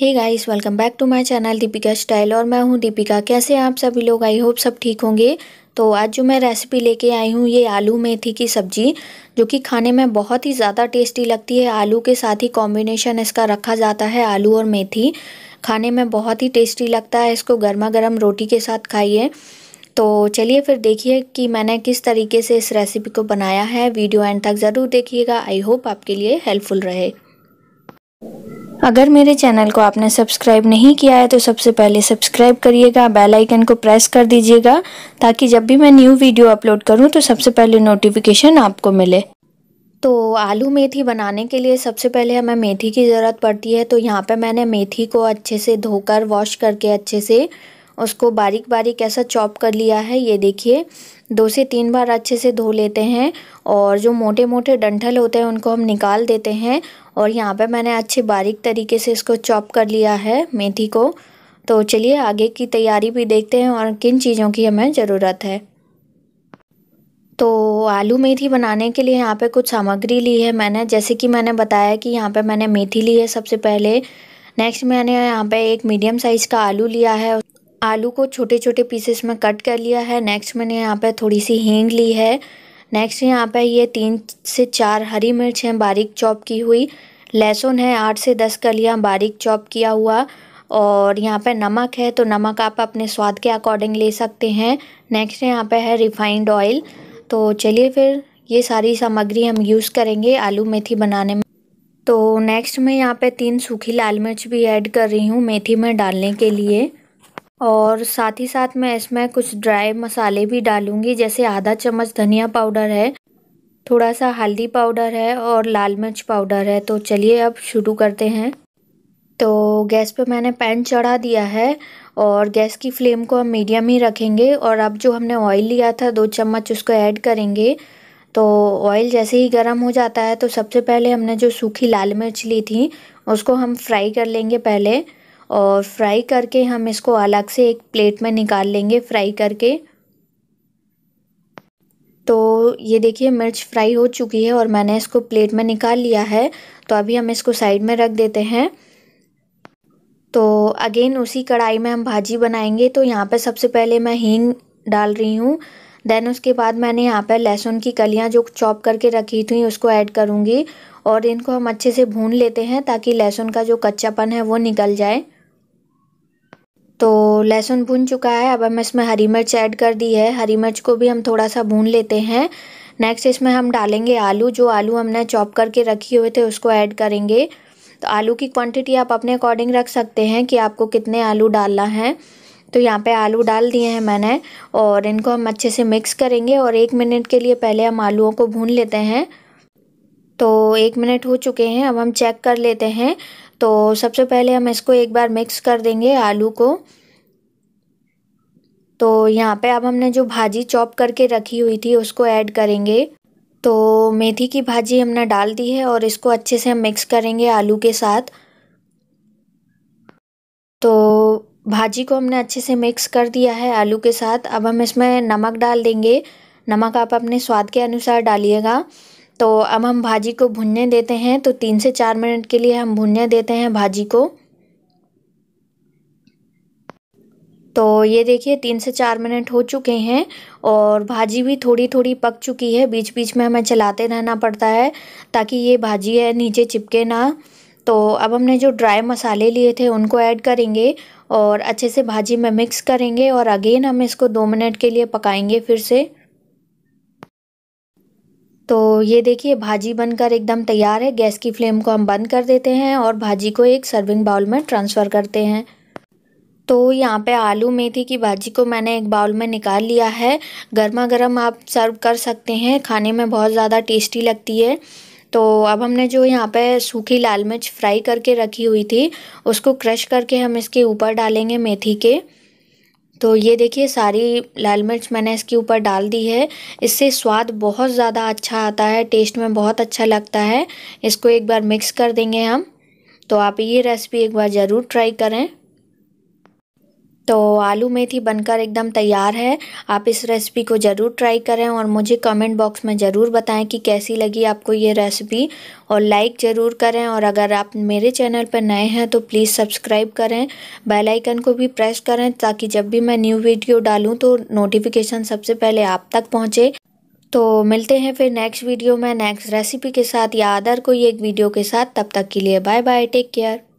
hey guys welcome back to my channel Deepika style और मैं हूँ दीपिका कैसे आप सभी लोग आई होप सब ठीक होंगे तो आज जो मैं रेसिपी लेके आई हूँ ये आलू मेथी की सब्ज़ी जो कि खाने में बहुत ही ज़्यादा टेस्टी लगती है आलू के साथ ही कॉम्बिनेशन इसका रखा जाता है आलू और मेथी खाने में बहुत ही टेस्टी लगता है इसको गर्मा गर्म रोटी के साथ खाइए तो चलिए फिर देखिए कि मैंने किस तरीके से इस रेसिपी को बनाया है वीडियो एंड तक ज़रूर देखिएगा आई होप आपके लिए हेल्पफुल रहे अगर मेरे चैनल को आपने सब्सक्राइब नहीं किया है तो सबसे पहले सब्सक्राइब करिएगा बेल आइकन को प्रेस कर दीजिएगा ताकि जब भी मैं न्यू वीडियो अपलोड करूं तो सबसे पहले नोटिफिकेशन आपको मिले तो आलू मेथी बनाने के लिए सबसे पहले हमें मेथी की ज़रूरत पड़ती है तो यहाँ पे मैंने मेथी को अच्छे से धोकर वॉश करके अच्छे से उसको बारीक बारीक ऐसा चॉप कर लिया है ये देखिए दो से तीन बार अच्छे से धो लेते हैं और जो मोटे मोटे डंठल होते हैं उनको हम निकाल देते हैं और यहाँ पे मैंने अच्छे बारीक तरीके से इसको चॉप कर लिया है मेथी को तो चलिए आगे की तैयारी भी देखते हैं और किन चीज़ों की हमें ज़रूरत है तो आलू मेथी बनाने के लिए यहाँ पे कुछ सामग्री ली है मैंने जैसे कि मैंने बताया कि यहाँ पे मैंने मेथी ली है सबसे पहले नेक्स्ट मैंने यहाँ पे एक मीडियम साइज़ का आलू लिया है आलू को छोटे छोटे पीसेस में कट कर लिया है नेक्स्ट मैंने यहाँ पर थोड़ी सी हींग ली है नेक्स्ट यहाँ पर ये तीन से चार हरी मिर्च हैं बारीक चॉप की हुई लहसुन है आठ से दस कलियाँ बारीक चॉप किया हुआ और यहाँ पर नमक है तो नमक आप अपने स्वाद के अकॉर्डिंग ले सकते हैं नेक्स्ट यहाँ पर है रिफाइंड ऑयल तो चलिए फिर ये सारी सामग्री हम यूज़ करेंगे आलू मेथी बनाने में तो नेक्स्ट मैं यहाँ पे तीन सूखी लाल मिर्च भी ऐड कर रही हूँ मेथी में डालने के लिए और साथ ही साथ मैं इसमें कुछ ड्राई मसाले भी डालूँगी जैसे आधा चम्मच धनिया पाउडर है थोड़ा सा हल्दी पाउडर है और लाल मिर्च पाउडर है तो चलिए अब शुरू करते हैं तो गैस पे मैंने पैन चढ़ा दिया है और गैस की फ्लेम को हम मीडियम ही रखेंगे और अब जो हमने ऑयल लिया था दो चम्मच उसको ऐड करेंगे तो ऑयल जैसे ही गर्म हो जाता है तो सबसे पहले हमने जो सूखी लाल मिर्च ली थी उसको हम फ्राई कर लेंगे पहले और फ्राई करके हम इसको अलग से एक प्लेट में निकाल लेंगे फ्राई करके तो ये देखिए मिर्च फ्राई हो चुकी है और मैंने इसको प्लेट में निकाल लिया है तो अभी हम इसको साइड में रख देते हैं तो अगेन उसी कढ़ाई में हम भाजी बनाएंगे तो यहाँ पर सबसे पहले मैं हींग डाल रही हूँ देन उसके बाद मैंने यहाँ पर लहसुन की कलियाँ जो चॉप करके रखी थी उसको ऐड करूँगी और इनको हम अच्छे से भून लेते हैं ताकि लहसुन का जो कच्चापन है वो निकल जाए तो लहसुन भून चुका है अब हम इसमें हरी मिर्च ऐड कर दी है हरी मिर्च को भी हम थोड़ा सा भून लेते हैं नेक्स्ट इसमें हम डालेंगे आलू जो आलू हमने चॉप करके रखे हुए थे उसको ऐड करेंगे तो आलू की क्वांटिटी आप अपने अकॉर्डिंग रख सकते हैं कि आपको कितने आलू डालना है तो यहाँ पे आलू डाल दिए हैं मैंने और इनको हम अच्छे से मिक्स करेंगे और एक मिनट के लिए पहले हम आलूओं को भून लेते हैं तो एक मिनट हो चुके हैं अब हम चेक कर लेते हैं तो सबसे पहले हम इसको एक बार मिक्स कर देंगे आलू को तो यहाँ पे अब हमने जो भाजी चॉप करके रखी हुई थी उसको ऐड करेंगे तो मेथी की भाजी हमने डाल दी है और इसको अच्छे से हम मिक्स करेंगे आलू के साथ तो भाजी को हमने अच्छे से मिक्स कर दिया है आलू के साथ अब हम इसमें नमक डाल देंगे नमक आप अपने स्वाद के अनुसार डालिएगा तो अब हम भाजी को भुनने देते हैं तो तीन से चार मिनट के लिए हम भुनने देते हैं भाजी को तो ये देखिए तीन से चार मिनट हो चुके हैं और भाजी भी थोड़ी थोड़ी पक चुकी है बीच बीच में हमें चलाते रहना पड़ता है ताकि ये भाजी है नीचे चिपके ना तो अब हमने जो ड्राई मसाले लिए थे उनको ऐड करेंगे और अच्छे से भाजी में मिक्स करेंगे और अगेन हम इसको दो मिनट के लिए पकाएंगे फिर से तो ये देखिए भाजी बनकर एकदम तैयार है गैस की फ्लेम को हम बंद कर देते हैं और भाजी को एक सर्विंग बाउल में ट्रांसफ़र करते हैं तो यहाँ पे आलू मेथी की भाजी को मैंने एक बाउल में निकाल लिया है गर्मा गर्म आप सर्व कर सकते हैं खाने में बहुत ज़्यादा टेस्टी लगती है तो अब हमने जो यहाँ पे सूखी लाल मिर्च फ्राई करके रखी हुई थी उसको क्रश करके हम इसके ऊपर डालेंगे मेथी के तो ये देखिए सारी लाल मिर्च मैंने इसके ऊपर डाल दी है इससे स्वाद बहुत ज़्यादा अच्छा आता है टेस्ट में बहुत अच्छा लगता है इसको एक बार मिक्स कर देंगे हम तो आप ये रेसिपी एक बार ज़रूर ट्राई करें तो आलू मेथी बनकर एकदम तैयार है आप इस रेसिपी को ज़रूर ट्राई करें और मुझे कमेंट बॉक्स में ज़रूर बताएं कि कैसी लगी आपको ये रेसिपी और लाइक ज़रूर करें और अगर आप मेरे चैनल पर नए हैं तो प्लीज़ सब्सक्राइब करें बेल आइकन को भी प्रेस करें ताकि जब भी मैं न्यू वीडियो डालूँ तो नोटिफिकेशन सबसे पहले आप तक पहुँचे तो मिलते हैं फिर नेक्स्ट वीडियो में नेक्स्ट रेसिपी के साथ या अदर कोई एक वीडियो के साथ तब तक के लिए बाय बाय टेक केयर